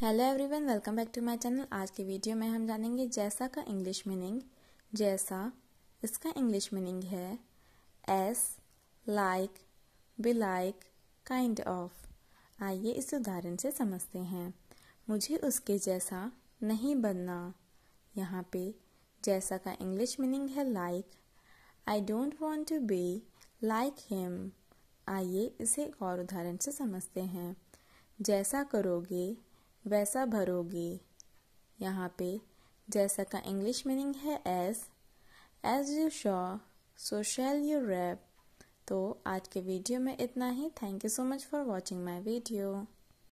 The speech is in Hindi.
hello everyone welcome back to my channel आज के वीडियो में हम जानेंगे जैसा का इंग्लिश मीनिंग जैसा इसका इंग्लिश मीनिंग है as like be like kind of आइए इस उदाहरण से समझते हैं मुझे उसके जैसा नहीं बनना यहाँ पे जैसा का इंग्लिश मीनिंग है like I don't want to be like him आइए इसे एक और उदाहरण से समझते हैं जैसा करोगे वैसा भरोगे यहाँ पे जैसा का इंग्लिश मीनिंग है as as you sow so shall you reap तो आज के वीडियो में इतना ही thank you so much for watching my video